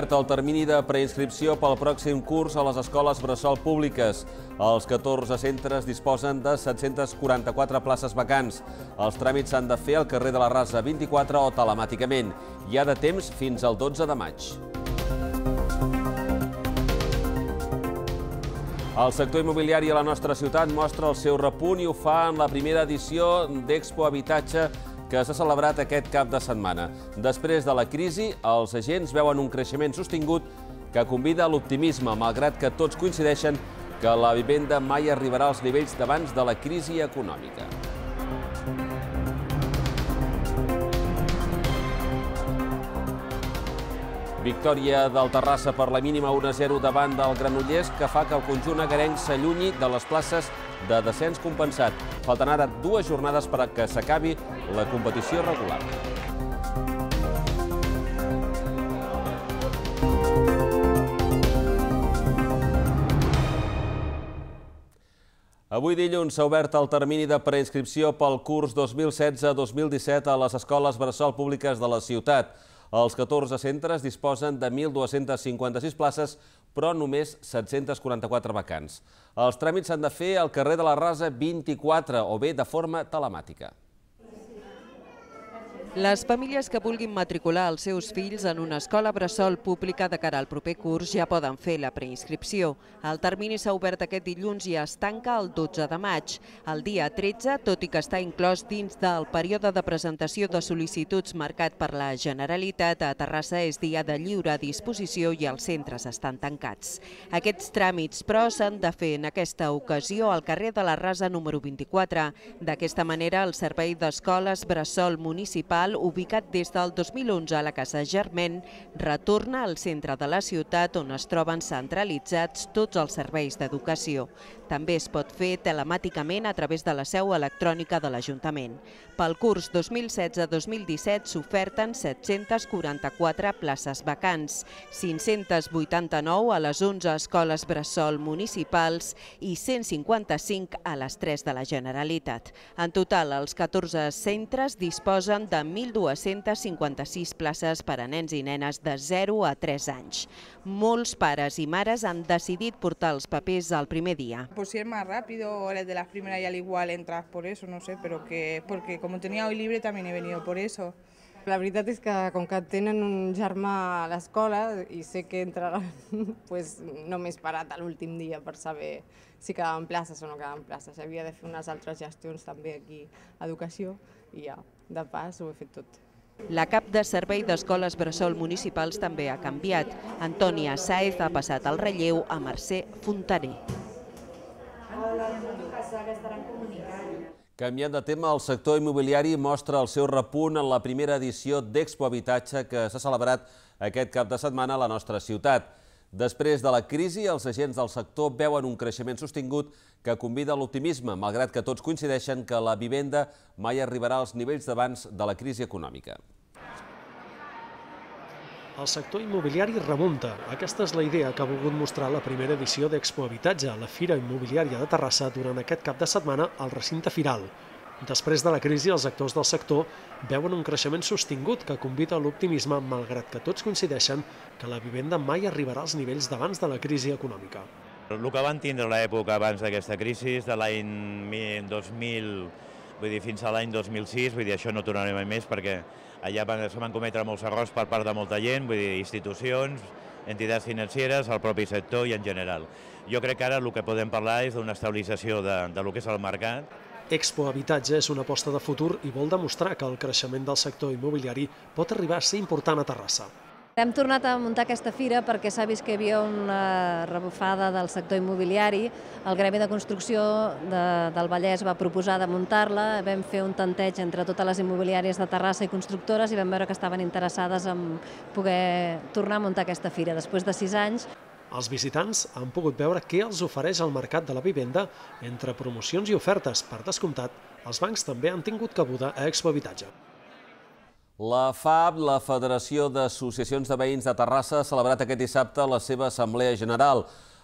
obert el termini de preinscripció pel pròxim curs a les escoles bressol públiques. Els 14 centres disposen de 744 places vacants. Els tràmits s'han de fer al carrer de la Rasa 24 o telemàticament. Hi ha de temps fins al 12 de maig. El sector immobiliari a la nostra ciutat mostra el seu repunt i ho fa en la primera edició d'Expo Habitatge que s'ha celebrat aquest cap de setmana. Després de la crisi, els agents veuen un creixement sostingut que convida a l'optimisme, malgrat que tots coincideixen que la vivenda mai arribarà als nivells d'abans de la crisi econòmica. Victòria del Terrassa per la mínima 1-0 davant del Granollers, que fa que el conjunt agarenc s'allunyi de les places de descens compensat. Falten ara dues jornades per a que s'acabi la competició regular. Avui dilluns s'ha obert el termini de preinscripció pel curs 2016-2017 a les escoles bressol públiques de la ciutat. Els 14 centres disposen de 1.256 places, però només 744 vacants. Els tràmits s'han de fer al carrer de la Rasa 24 o bé de forma telemàtica. Les famílies que vulguin matricular els seus fills en una escola bressol pública de cara al proper curs ja poden fer la preinscripció. El termini s'ha obert aquest dilluns i es tanca el 12 de maig. El dia 13, tot i que està inclòs dins del període de presentació de sol·licituds marcat per la Generalitat, a Terrassa és dia de lliure disposició i els centres estan tancats. Aquests tràmits, però, s'han de fer en aquesta ocasió al carrer de la Rasa número 24. D'aquesta manera, el Servei d'Escoles Bressol Municipal municipal, ubicat des del 2011 a la Casa Germen, retorna al centre de la ciutat on es troben centralitzats tots els serveis d'educació. També es pot fer telemàticament a través de la seu electrònica de l'Ajuntament. Pel curs 2016-2017 s'oferten 744 places vacants, 589 a les 11 escoles bressol municipals i 155 a les 3 de la Generalitat. En total, els 14 centres disposen de 1.256 places per a nens i nenes de 0 a 3 anys. Molts pares i mares han decidit portar els papers al primer dia por si es más rápido o eres de las primeras y al igual entras por eso, no sé, pero que porque como tenia hoy libre també he venido por eso. La veritat és que com que tenen un germà a l'escola i sé que entraran, pues, no m'he esperat a l'últim dia per saber si quedaven places o no quedaven places. Havia de fer unes altres gestions també aquí a Educació i ja, de pas ho he fet tot. La cap de servei d'escoles bressol municipals també ha canviat. Antònia Saez ha passat el relleu a Mercè Fontaner. Canviant de tema, el sector immobiliari mostra el seu repunt en la primera edició d'Expo Habitatge que s'ha celebrat aquest cap de setmana a la nostra ciutat. Després de la crisi, els agents del sector veuen un creixement sostingut que convida l'optimisme, malgrat que tots coincideixen que la vivenda mai arribarà als nivells d'abans de la crisi econòmica. El sector immobiliari remunta. Aquesta és la idea que ha volgut mostrar la primera edició d'Expo Habitatge, la Fira Immobiliària de Terrassa, durant aquest cap de setmana al recinte firal. Després de la crisi, els actors del sector veuen un creixement sostingut que convida a l'optimisme, malgrat que tots coincideixen que la vivenda mai arribarà als nivells d'abans de la crisi econòmica. El que van tindre l'època abans d'aquesta crisi, de l'any 2000, vull dir, fins a l'any 2006, vull dir, això no tornarem mai més perquè Allà van, se van cometre molts errors per part de molta gent, vull dir, institucions, entitats financeres, el propi sector i en general. Jo crec que ara el que podem parlar és d'una estabilització de, de lo que és el mercat. Expo Habitatge és una aposta de futur i vol demostrar que el creixement del sector immobiliari pot arribar a ser important a Terrassa. Hem tornat a muntar aquesta fira perquè s'ha vist que hi havia una rebufada del sector immobiliari. El Gremi de Construcció de, del Vallès va proposar de muntar-la. Vam fer un tanteig entre totes les immobiliàries de Terrassa i constructores i vam veure que estaven interessades en poder tornar a muntar aquesta fira després de sis anys. Els visitants han pogut veure què els ofereix el mercat de la vivenda entre promocions i ofertes. Per descomptat, els bancs també han tingut cabuda a Expo Habitatge. La FAB, la Federació d'Associacions de Veïns de Terrassa, ha celebrat aquest dissabte la seva Assemblea General,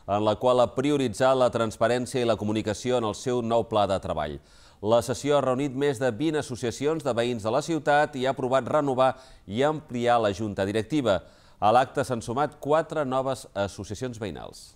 en la qual ha prioritzat la transparència i la comunicació en el seu nou pla de treball. La sessió ha reunit més de 20 associacions de veïns de la ciutat i ha aprovat renovar i ampliar la junta directiva. A l'acte s'han sumat quatre noves associacions veïnals.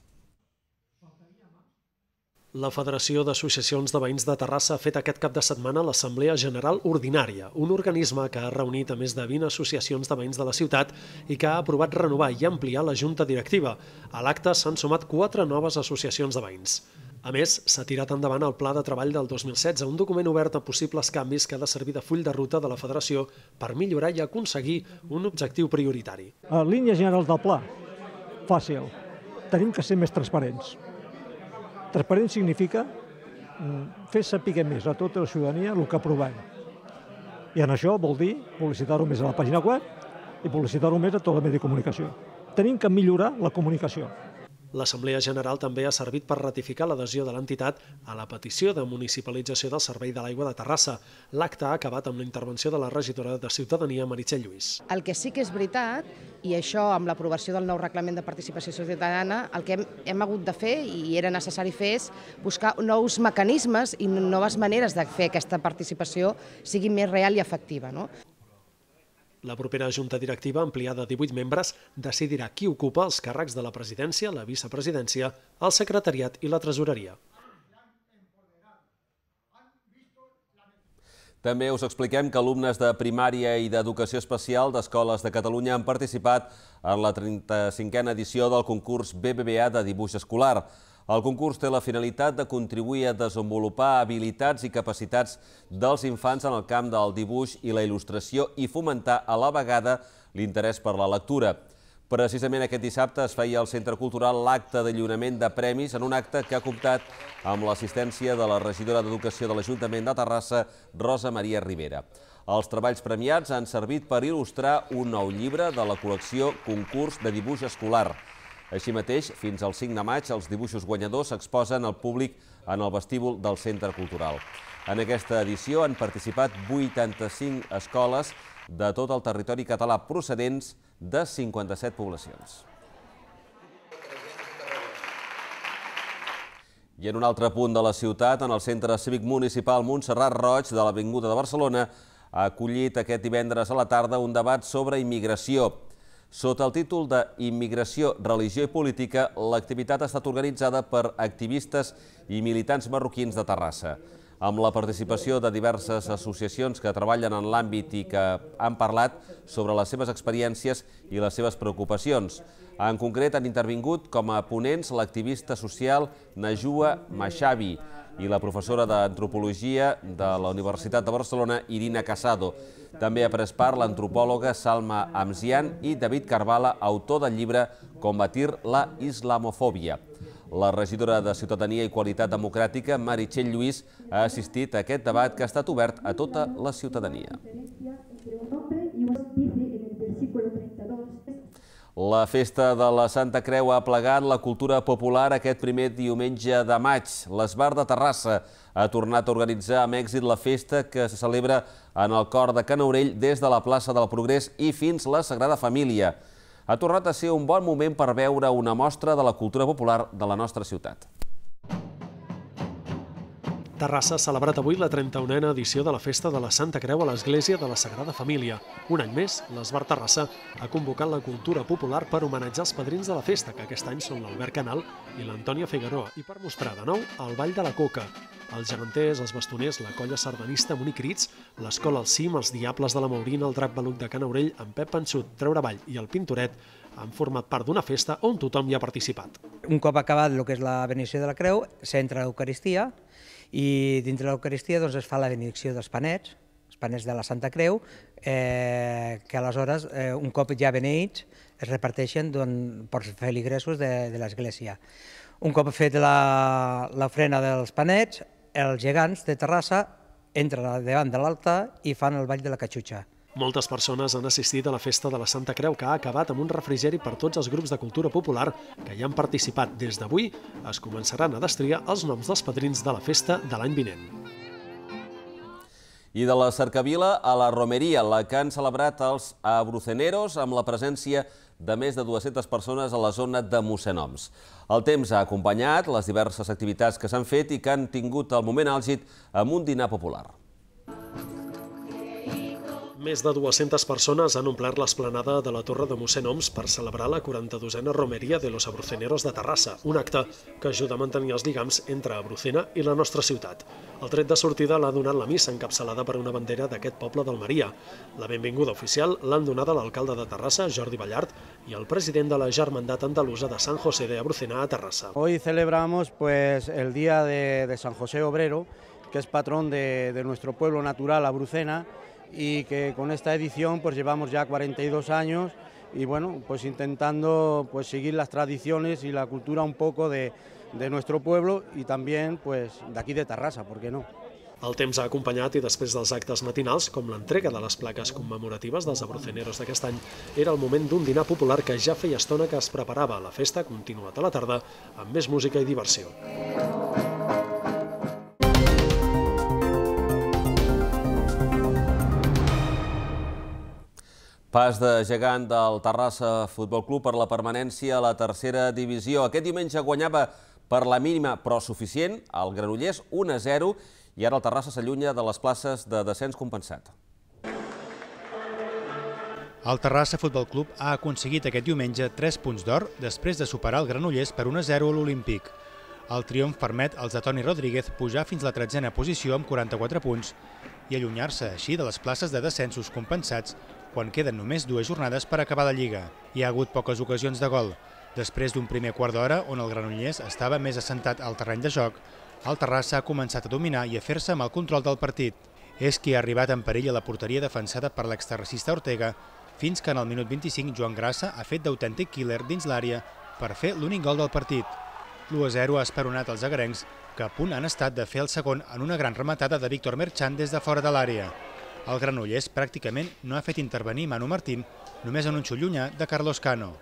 La Federació d'Associacions de Veïns de Terrassa ha fet aquest cap de setmana l'Assemblea General Ordinària, un organisme que ha reunit a més de 20 associacions de veïns de la ciutat i que ha aprovat renovar i ampliar la junta directiva. A l'acte s'han sumat quatre noves associacions de veïns. A més, s'ha tirat endavant el Pla de Treball del 2016, un document obert a possibles canvis que ha de servir de full de ruta de la Federació per millorar i aconseguir un objectiu prioritari. A línies generals del pla, fàcil. Tenim que ser més transparents. Transparent significa mm, fer saber més a tota la ciutadania el que aprovem. I en això vol dir publicitar-ho més a la pàgina web i publicitar-ho més a tota la mediacomunicació. Tenim que millorar la comunicació. L'Assemblea General també ha servit per ratificar l'adhesió de l'entitat a la petició de municipalització del Servei de l'Aigua de Terrassa. L'acte ha acabat amb la intervenció de la regidora de Ciutadania, Meritxell Lluís. El que sí que és veritat, i això amb l'aprovació del nou reglament de participació ciutadana, el que hem, hem hagut de fer i era necessari fer és buscar nous mecanismes i noves maneres de fer aquesta participació sigui més real i efectiva. No? La propera Junta Directiva, ampliada a 18 membres, decidirà qui ocupa els càrrecs de la presidència, la vicepresidència, el secretariat i la tresoreria. També us expliquem que alumnes de primària i d'educació especial d'escoles de Catalunya han participat en la 35a edició del concurs BBVA de dibuix escolar. El concurs té la finalitat de contribuir a desenvolupar habilitats i capacitats dels infants en el camp del dibuix i la il·lustració i fomentar a la vegada l'interès per la lectura. Precisament aquest dissabte es feia al Centre Cultural l'acte d'alliorament de premis en un acte que ha comptat amb l'assistència de la regidora d'Educació de l'Ajuntament de Terrassa, Rosa Maria Rivera. Els treballs premiats han servit per il·lustrar un nou llibre de la col·lecció Concurs de dibuix escolar. Així mateix, fins al 5 de maig, els dibuixos guanyadors s'exposen al públic en el vestíbul del Centre Cultural. En aquesta edició han participat 85 escoles de tot el territori català procedents de 57 poblacions. I en un altre punt de la ciutat, en el Centre Cívic Municipal Montserrat Roig de l'Avinguda de Barcelona, ha acollit aquest divendres a la tarda un debat sobre immigració. Sota el títol de Immigració, Religió i Política, l'activitat ha estat organitzada per activistes i militants marroquins de Terrassa. Amb la participació de diverses associacions que treballen en l'àmbit i que han parlat sobre les seves experiències i les seves preocupacions. En concret, han intervingut com a ponents l'activista social Najua Machavi, i la professora d'Antropologia de la Universitat de Barcelona, Irina Casado. També ha pres part l'antropòloga Salma Amzian i David Carvala, autor del llibre Combatir la islamofòbia. La regidora de Ciutadania i Qualitat Democràtica, Meritxell Lluís, ha assistit a aquest debat que ha estat obert a tota la ciutadania. La festa de la Santa Creu ha plegat la cultura popular aquest primer diumenge de maig. L'Esbar de Terrassa ha tornat a organitzar amb èxit la festa que se celebra en el cor de Canaurell des de la plaça del Progrés i fins la Sagrada Família. Ha tornat a ser un bon moment per veure una mostra de la cultura popular de la nostra ciutat. Terrassa ha celebrat avui la 31a edició de la Festa de la Santa Creu a l'Església de la Sagrada Família. Un any més, l'Esbar Terrassa ha convocat la cultura popular per homenatjar els padrins de la festa, que aquest any són l'Albert Canal i l'Antònia Figueroa, i per mostrar de nou el Ball de la Coca, els geganters, els bastoners, la colla sardanista Monic l'escola al cim, els diables de la Maurina, el drac baluc de Can Aurell, en Pep Pensut, Vall i el Pintoret, han format part d'una festa on tothom hi ha participat. Un cop acabat el que és la benició de la creu, s'entra a l'Eucaristia i dintre l'Eucaristia doncs, es fa la benedicció dels panets, els panets de la Santa Creu, eh, que aleshores, eh, un cop ja beneïts, es reparteixen doncs, per feligresos de, de l'església. Un cop fet l'ofrena dels panets, els gegants de Terrassa entren davant de l'altar i fan el ball de la catxutxa. Moltes persones han assistit a la festa de la Santa Creu que ha acabat amb un refrigeri per tots els grups de cultura popular que hi han participat. Des d'avui es començaran a destriar els noms dels padrins de la festa de l'any vinent. I de la cercavila a la romeria, la que han celebrat els abruceneros amb la presència de més de 200 persones a la zona de Mossenoms. El temps ha acompanyat les diverses activitats que s'han fet i que han tingut el moment àlgid amb un dinar popular. Més de 200 persones han omplert l'esplanada de la Torre de Mossèn Oms per celebrar la 42a Romeria de los Abruceneros de Terrassa, un acte que ajuda a mantenir els lligams entre Abrucena i la nostra ciutat. El tret de sortida l'ha donat la missa encapçalada per una bandera d'aquest poble d'Almeria. La benvinguda oficial l'han donada l'alcalde de Terrassa, Jordi Ballart, i el president de la Germandat Andaluza de San José de Abrucena a Terrassa. Hoy celebramos pues, el Día de, de San José Obrero, que es patrón de, de nuestro pueblo natural, Abrucena, y que con esta edición pues llevamos ya 42 años y bueno, pues intentando pues seguir las tradiciones y la cultura un poco de, de nuestro pueblo y también pues de aquí de Tarrasa, ¿por qué no? El temps ha acompanyat i després dels actes matinals, com l'entrega de les plaques commemoratives dels abroceneros d'aquest any, era el moment d'un dinar popular que ja feia estona que es preparava. La festa ha continuat a la tarda amb més música i diversió. Pas de gegant del Terrassa Futbol Club per la permanència a la tercera divisió. Aquest diumenge guanyava per la mínima, però suficient, el Granollers 1-0 i ara el Terrassa s'allunya de les places de descens compensat. El Terrassa Futbol Club ha aconseguit aquest diumenge 3 punts d'or després de superar el Granollers per 1-0 a l'Olímpic. El triomf permet als de Toni Rodríguez pujar fins la tretzena posició amb 44 punts i allunyar-se així de les places de descensos compensats quan queden només dues jornades per acabar la Lliga. Hi ha hagut poques ocasions de gol. Després d'un primer quart d'hora, on el Granollers estava més assentat al terreny de joc, el Terrassa ha començat a dominar i a fer-se amb el control del partit. És qui ha arribat en perill a la porteria defensada per l'exterracista Ortega, fins que en el minut 25 Joan Grassa ha fet d'autèntic killer dins l'àrea per fer l'únic gol del partit. L'1-0 ha esperonat els agarencs, que a punt han estat de fer el segon en una gran rematada de Víctor Merchant des de fora de l'àrea. El granollers pràcticament no ha fet intervenir Manu Martín només en un xullunya de Carlos Cano.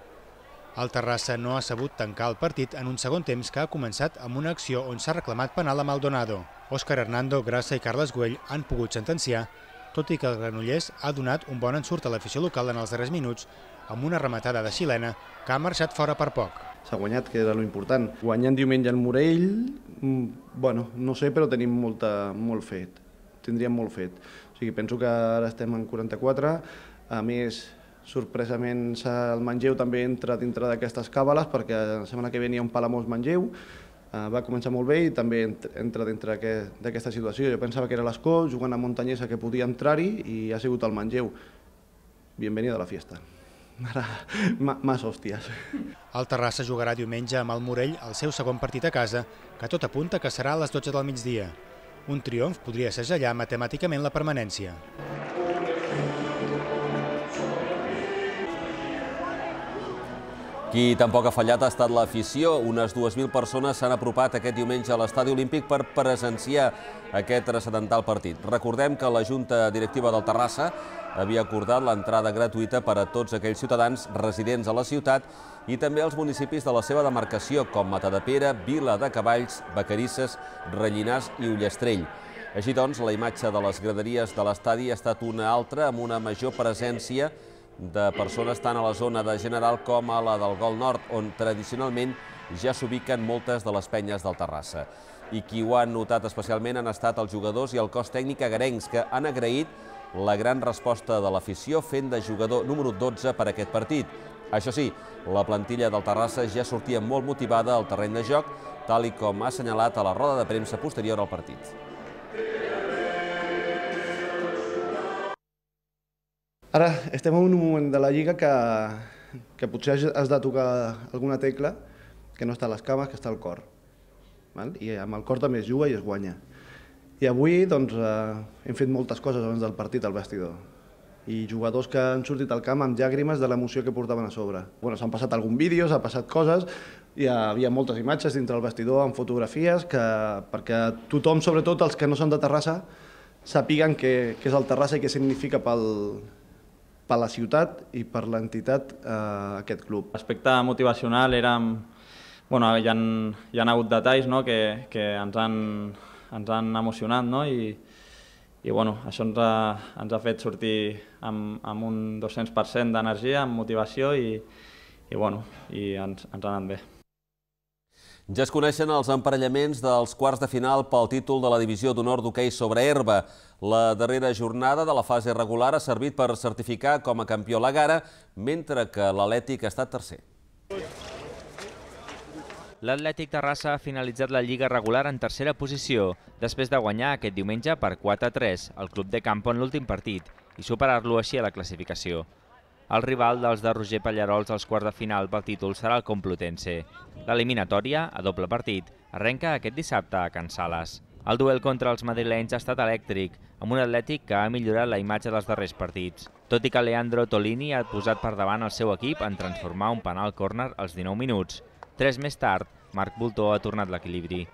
El Terrassa no ha sabut tancar el partit en un segon temps que ha començat amb una acció on s'ha reclamat penal a Maldonado. Òscar Hernando, Grassa i Carles Güell han pogut sentenciar, tot i que el Granollers ha donat un bon ensurt a l'afició local en els darrers minuts amb una rematada de xilena que ha marxat fora per poc. S'ha guanyat, que era l'important. Guanyant diumenge el Morell, mm, bueno, no sé, però tenim molta, molt fet. Tindríem molt fet sigui, penso que ara estem en 44, a més, sorpresament el Mangeu també entra dintre d'aquestes càbales perquè la setmana que ve hi ha un Palamós Mangeu, eh, va començar molt bé i també entra dintre d'aquesta situació. Jo pensava que era l'Escó, jugant a Montanyesa, que podia entrar-hi i ha sigut el Mangeu. Bienvenida a la fiesta. Ara, més hòsties. El Terrassa jugarà diumenge amb el Morell el seu segon partit a casa, que tot apunta que serà a les 12 del migdia. Un triomf podria segellar matemàticament la permanència. Qui tampoc ha fallat ha estat l'afició. Unes 2.000 persones s'han apropat aquest diumenge a l'estadi olímpic per presenciar aquest transcendental partit. Recordem que la Junta Directiva del Terrassa havia acordat l'entrada gratuïta per a tots aquells ciutadans residents a la ciutat i també als municipis de la seva demarcació, com Matadepera, Vila de Cavalls, Vacarisses, Rellinars i Ullastrell. Així doncs, la imatge de les graderies de l'estadi ha estat una altra, amb una major presència de persones tant a la zona de General com a la del Gol Nord, on tradicionalment ja s'ubiquen moltes de les penyes del Terrassa. I qui ho han notat especialment han estat els jugadors i el cos tècnic agarencs, que han agraït la gran resposta de l'afició fent de jugador número 12 per aquest partit. Això sí, la plantilla del Terrassa ja sortia molt motivada al terreny de joc, tal i com ha assenyalat a la roda de premsa posterior al partit. Ara estem en un moment de la lliga que, que potser has de tocar alguna tecla que no està a les cames, que està al cor. Val? I amb el cor també es juga i es guanya. I avui doncs, eh, hem fet moltes coses abans del partit al vestidor. I jugadors que han sortit al camp amb llàgrimes de l'emoció que portaven a sobre. Bueno, S'han passat algun vídeo, s'han passat coses, hi havia moltes imatges dintre el vestidor amb fotografies que, perquè tothom, sobretot els que no són de Terrassa, sàpiguen què, què és el Terrassa i què significa pel, per la ciutat i per l'entitat eh, aquest club. L'aspecte motivacional era... Bueno, hi, han, hi han hagut detalls no? que, que ens, han, ens han emocionat no? I, i bueno, això ens ha, ens ha fet sortir amb, amb un 200% d'energia, amb motivació i, i, bueno, i ens, ens ha anat bé. Ja es coneixen els emparellaments dels quarts de final pel títol de la Divisió d'Honor d'hoquei sobre herba. La darrera jornada de la fase regular ha servit per certificar com a campió la gara, mentre que l'Atlètic ha estat tercer. L'Atlètic Terrassa ha finalitzat la Lliga regular en tercera posició, després de guanyar aquest diumenge per 4-3 al Club de Campo en l'últim partit i superar-lo així a la classificació. El rival dels de Roger Pallarols als quarts de final pel títol serà el Complutense. L'eliminatòria, a doble partit, arrenca aquest dissabte a Can Sales. El duel contra els madrilenys ha estat elèctric, amb un atlètic que ha millorat la imatge dels darrers partits. Tot i que Leandro Tolini ha posat per davant el seu equip en transformar un penal córner als 19 minuts. Tres més tard, Marc Bultó ha tornat l'equilibri.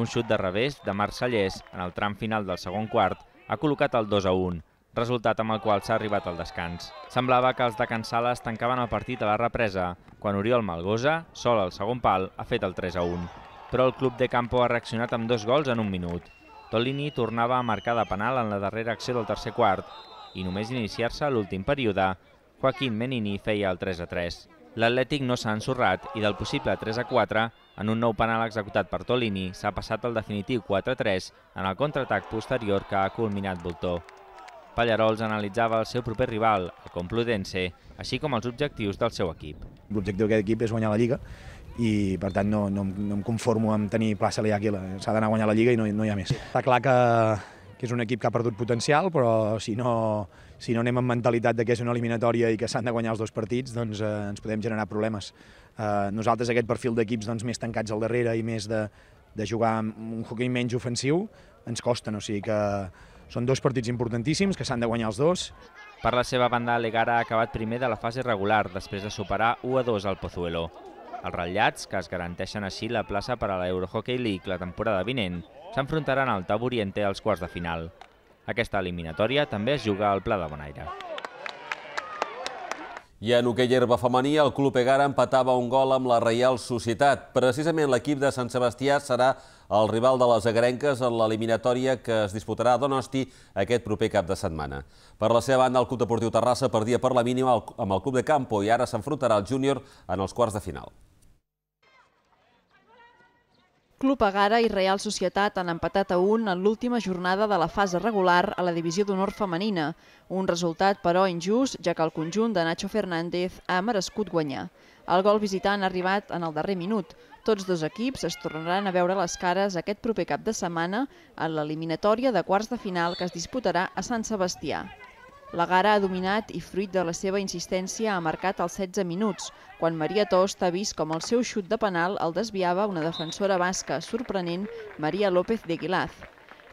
Un xut de revés de Marc Sallés en el tram final del segon quart ha col·locat el 2 a 1, resultat amb el qual s'ha arribat al descans. Semblava que els de Can Sales tancaven el partit a la represa, quan Oriol Malgosa, sol al segon pal, ha fet el 3-1. Però el club de Campo ha reaccionat amb dos gols en un minut. Tolini tornava a marcar de penal en la darrera acció del tercer quart i només iniciar-se l'últim període, Joaquín Menini feia el 3-3. L'Atlètic no s'ha ensorrat i del possible 3-4, en un nou penal executat per Tolini, s'ha passat al definitiu 4-3 en el contraatac posterior que ha culminat Voltó. Pallarols analitzava el seu proper rival, el Complutense, així com els objectius del seu equip. L'objectiu d'aquest equip és guanyar la Lliga i per tant no, no, no em conformo amb tenir plaça a l'Iàquila, s'ha d'anar a guanyar la Lliga i no, no hi ha més. Està clar que, que és un equip que ha perdut potencial, però si no, si no anem amb mentalitat de que és una eliminatòria i que s'han de guanyar els dos partits, doncs eh, ens podem generar problemes. Eh, nosaltres aquest perfil d'equips doncs, més tancats al darrere i més de, de jugar amb un hockey menys ofensiu ens costen, o sigui que són dos partits importantíssims que s'han de guanyar els dos. Per la seva banda, l'Egara ha acabat primer de la fase regular, després de superar 1-2 al Pozuelo. Els ratllats, que es garanteixen així la plaça per a l'Eurohockey League la temporada vinent, s'enfrontaran al Taburiente als quarts de final. Aquesta eliminatòria també es juga al Pla de Bonaire. I en hoquei herba femení, el Club Egara empatava un gol amb la Reial Societat. Precisament l'equip de Sant Sebastià serà el rival de les agarenques en l'eliminatòria que es disputarà a Donosti aquest proper cap de setmana. Per la seva banda, el Club Deportiu Terrassa perdia per la mínima amb el Club de Campo i ara s'enfrontarà al júnior en els quarts de final. Club Agara i Real Societat han empatat a un en l'última jornada de la fase regular a la divisió d'honor femenina, un resultat però injust, ja que el conjunt de Nacho Fernández ha merescut guanyar. El gol visitant ha arribat en el darrer minut. Tots dos equips es tornaran a veure les cares aquest proper cap de setmana en l'eliminatòria de quarts de final que es disputarà a Sant Sebastià. La Gara ha dominat i fruit de la seva insistència ha marcat els 16 minuts, quan Maria Tost ha vist com el seu xut de penal el desviava una defensora basca sorprenent, Maria López de Guilaz.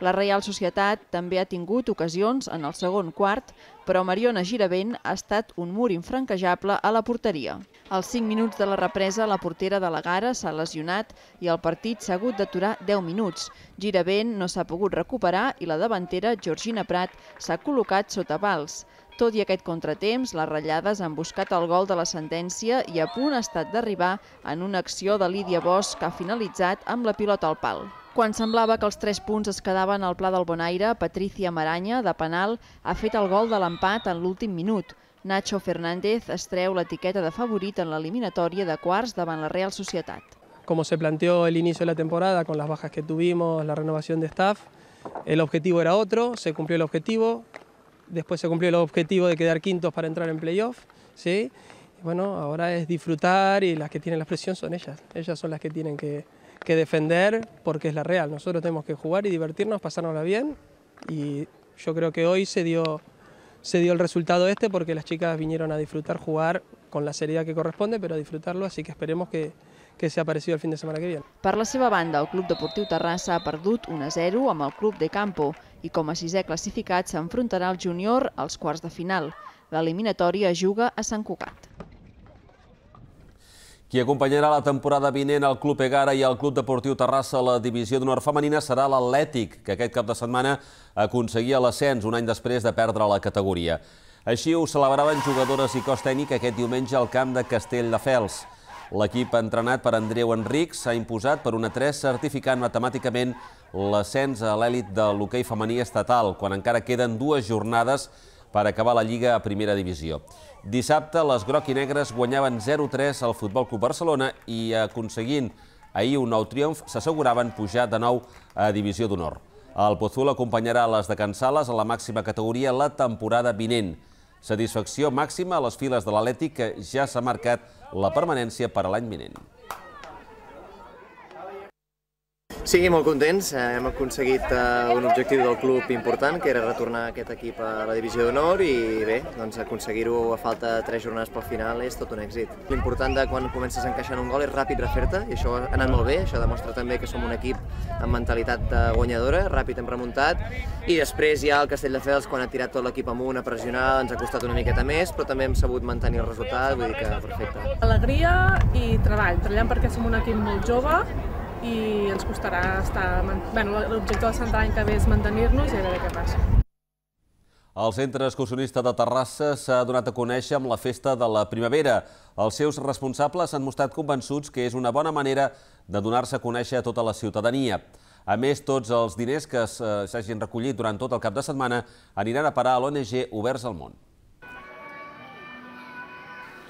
La Reial Societat també ha tingut ocasions en el segon quart, però Mariona Giravent ha estat un mur infranquejable a la porteria. Als 5 minuts de la represa, la portera de la Gara s'ha lesionat i el partit s'ha hagut d'aturar 10 minuts. Giravent no s'ha pogut recuperar i la davantera, Georgina Prat, s'ha col·locat sota vals. Tot i aquest contratemps, les ratllades han buscat el gol de la sentència i a punt ha estat d'arribar en una acció de Lídia Bosch que ha finalitzat amb la pilota al pal. Quan semblava que els tres punts es quedaven al Pla del Bonaire, Patricia Maranya, de penal, ha fet el gol de l'empat en l'últim minut. Nacho Fernández es treu l'etiqueta de favorit en l'eliminatòria de quarts davant la Real Societat. Com se planteó el inicio de la temporada, con las bajas que tuvimos, la renovación de staff, el objetivo era otro, se cumplió el objetivo, después se cumplió el objetivo de quedar quintos para entrar en playoff, ¿sí? bueno, ahora es disfrutar y las que tienen la presión son ellas, ellas son las que tienen que, que defender porque es la real. Nosotros tenemos que jugar y divertirnos, pasárnosla bien y yo creo que hoy se dio, se dio el resultado este porque las chicas vinieron a disfrutar, jugar con la seriedad que corresponde, pero a disfrutarlo, así que esperemos que, que sea parecido el fin de setmana que viene. Per la seva banda, el Club Deportiu Terrassa ha perdut 1-0 amb el Club de Campo i com a sisè classificat s'enfrontarà el júnior als quarts de final. L'eliminatòria juga a Sant Cugat. Qui acompanyarà la temporada vinent al Club Egara i al Club Deportiu Terrassa a la divisió d'honor femenina serà l'Atlètic, que aquest cap de setmana aconseguia l'ascens un any després de perdre la categoria. Així ho celebraven jugadores i cos tècnic aquest diumenge al camp de Castelldefels. L'equip entrenat per Andreu Enric s'ha imposat per una 3 certificant matemàticament l'ascens a l'èlit de l'hoquei femení estatal, quan encara queden dues jornades per acabar la Lliga a primera divisió. Dissabte, les groc i negres guanyaven 0-3 al Futbol Club Barcelona i, aconseguint ahir un nou triomf, s'asseguraven pujar de nou a Divisió d'Honor. El Pozul acompanyarà les de Cansales a la màxima categoria la temporada vinent. Satisfacció màxima a les files de l'Atlètic, que ja s'ha marcat la permanència per a l'any vinent. Sí, molt contents. Eh, hem aconseguit eh, un objectiu del club important, que era retornar aquest equip a la divisió d'honor i bé, doncs aconseguir-ho a falta de tres jornades pel final és tot un èxit. L'important de quan comences encaixant un gol és ràpid refer-te i això ha anat molt bé, això demostra també que som un equip amb mentalitat guanyadora, ràpid hem remuntat i després ja el Castelldefels quan ha tirat tot l'equip amunt a pressionar ens ha costat una miqueta més, però també hem sabut mantenir el resultat, vull dir que perfecte. Alegria i treball, treballem perquè som un equip molt jove, i ens costarà estar... Bueno, l'objectiu de Sant any que ve és mantenir-nos i a veure què passa. El Centre Excursionista de Terrassa s'ha donat a conèixer amb la Festa de la Primavera. Els seus responsables s'han mostrat convençuts que és una bona manera de donar-se a conèixer a tota la ciutadania. A més, tots els diners que eh, s'hagin recollit durant tot el cap de setmana aniran a parar a l'ONG Oberts al Món.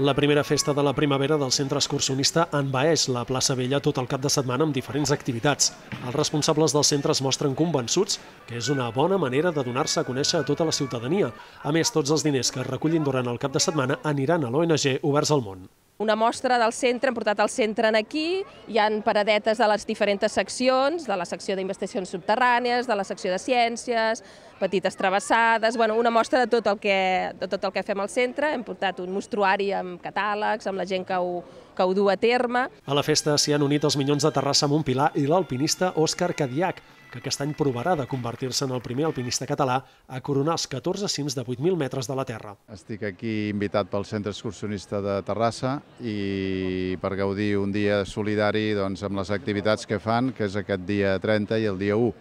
La primera festa de la primavera del centre excursionista envaeix la plaça Vella tot el cap de setmana amb diferents activitats. Els responsables del centre es mostren convençuts que és una bona manera de donar-se a conèixer a tota la ciutadania. A més, tots els diners que es recullin durant el cap de setmana aniran a l'ONG Oberts al Món una mostra del centre, hem portat el centre en aquí, hi han paradetes de les diferents seccions, de la secció d'investigacions subterrànies, de la secció de ciències, petites travessades, bueno, una mostra de tot el que, de tot el que fem al centre. Hem portat un mostruari amb catàlegs, amb la gent que ho, que ho du a terme. A la festa s'hi han unit els Minyons de Terrassa pilar i l'alpinista Òscar Cadiac, que aquest any provarà de convertir-se en el primer alpinista català a coronar els 14 cims de 8.000 metres de la Terra. Estic aquí invitat pel Centre Excursionista de Terrassa i per gaudir un dia solidari doncs, amb les activitats que fan, que és aquest dia 30 i el dia 1.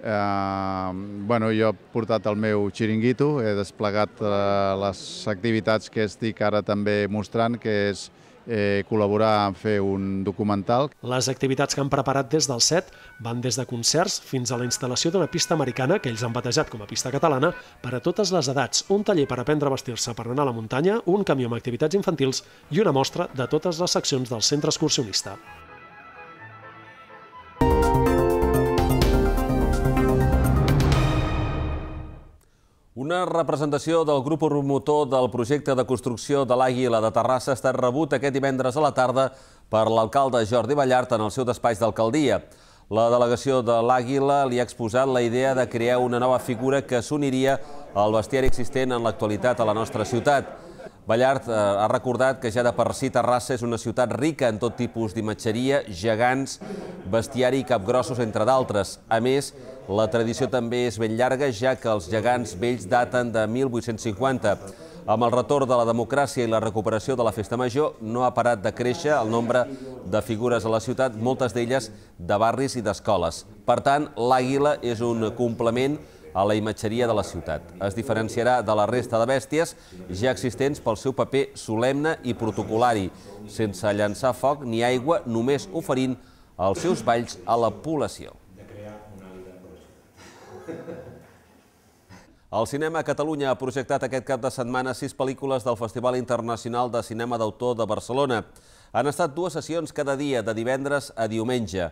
Eh, bueno, jo he portat el meu xiringuito, he desplegat eh, les activitats que estic ara també mostrant, que és eh, col·laborar en fer un documental. Les activitats que han preparat des del set van des de concerts fins a la instal·lació d'una pista americana que ells han batejat com a pista catalana per a totes les edats, un taller per aprendre a vestir-se per anar a la muntanya, un camió amb activitats infantils i una mostra de totes les seccions del centre excursionista. Una representació del grup promotor del projecte de construcció de l'Àguila de Terrassa ha estat rebut aquest divendres a la tarda per l'alcalde Jordi Ballart en el seu despatx d'alcaldia. La delegació de l'Àguila li ha exposat la idea de crear una nova figura que s'uniria al bestiari existent en l'actualitat a la nostra ciutat. Ballart eh, ha recordat que ja de per si Terrassa és una ciutat rica en tot tipus d'imatgeria, gegants, bestiari i capgrossos, entre d'altres. A més, la tradició també és ben llarga, ja que els gegants vells daten de 1850. Amb el retorn de la democràcia i la recuperació de la Festa Major no ha parat de créixer el nombre de figures a la ciutat, moltes d'elles de barris i d'escoles. Per tant, l'Àguila és un complement important a la imatgeria de la ciutat. Es diferenciarà de la resta de bèsties ja existents pel seu paper solemne i protocolari, sense llançar foc ni aigua, només oferint els seus valls a la població. El Cinema Catalunya ha projectat aquest cap de setmana sis pel·lícules del Festival Internacional de Cinema d'Autor de Barcelona. Han estat dues sessions cada dia, de divendres a diumenge.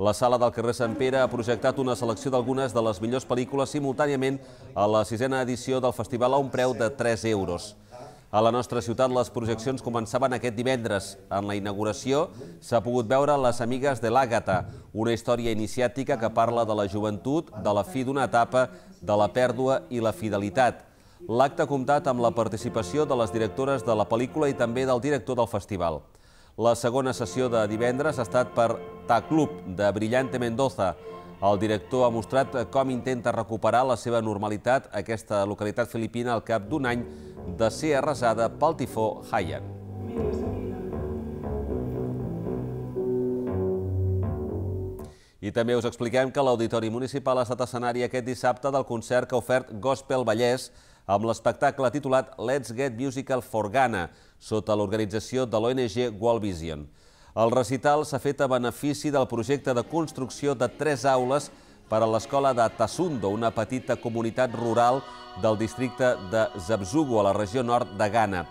La sala del carrer Sant Pere ha projectat una selecció d'algunes de les millors pel·lícules simultàniament a la sisena edició del festival a un preu de 3 euros. A la nostra ciutat les projeccions començaven aquest divendres. En la inauguració s'ha pogut veure Les amigues de l'Àgata, una història iniciàtica que parla de la joventut, de la fi d'una etapa, de la pèrdua i la fidelitat. L'acte ha comptat amb la participació de les directores de la pel·lícula i també del director del festival. La segona sessió de divendres ha estat per Ta Club, de Brillante Mendoza. El director ha mostrat com intenta recuperar la seva normalitat aquesta localitat filipina al cap d'un any de ser arrasada pel tifó Haiyan. I també us expliquem que l'Auditori Municipal ha estat escenari aquest dissabte del concert que ha ofert Gospel Vallès amb l'espectacle titulat Let's Get Musical for Ghana, sota l'organització de l'ONG World Vision. El recital s'ha fet a benefici del projecte de construcció de tres aules per a l'escola de Tassundo, una petita comunitat rural del districte de Zabzugo, a la regió nord de Ghana.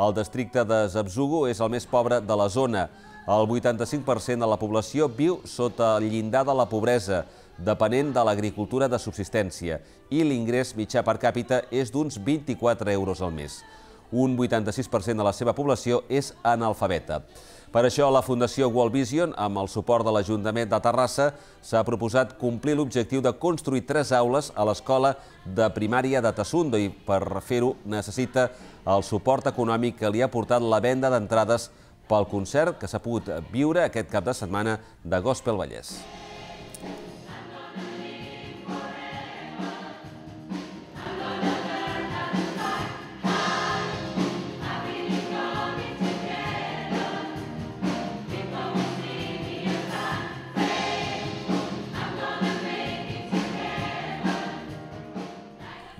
El districte de Zabzugo és el més pobre de la zona. El 85% de la població viu sota el llindar de la pobresa, depenent de l'agricultura de subsistència i l'ingrés mitjà per càpita és d'uns 24 euros al mes. Un 86% de la seva població és analfabeta. Per això, la Fundació World Vision, amb el suport de l'Ajuntament de Terrassa, s'ha proposat complir l'objectiu de construir tres aules a l'escola de primària de Tassundo i per fer-ho necessita el suport econòmic que li ha portat la venda d'entrades pel concert que s'ha pogut viure aquest cap de setmana de Gospel Vallès.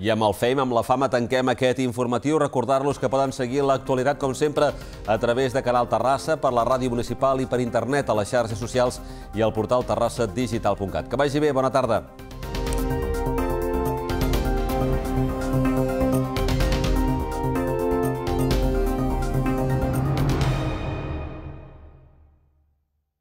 I amb el Fame, amb la fama, tanquem aquest informatiu. Recordar-los que poden seguir l'actualitat, com sempre, a través de Canal Terrassa, per la ràdio municipal i per internet, a les xarxes socials i al portal terrassadigital.cat. Que vagi bé, bona tarda.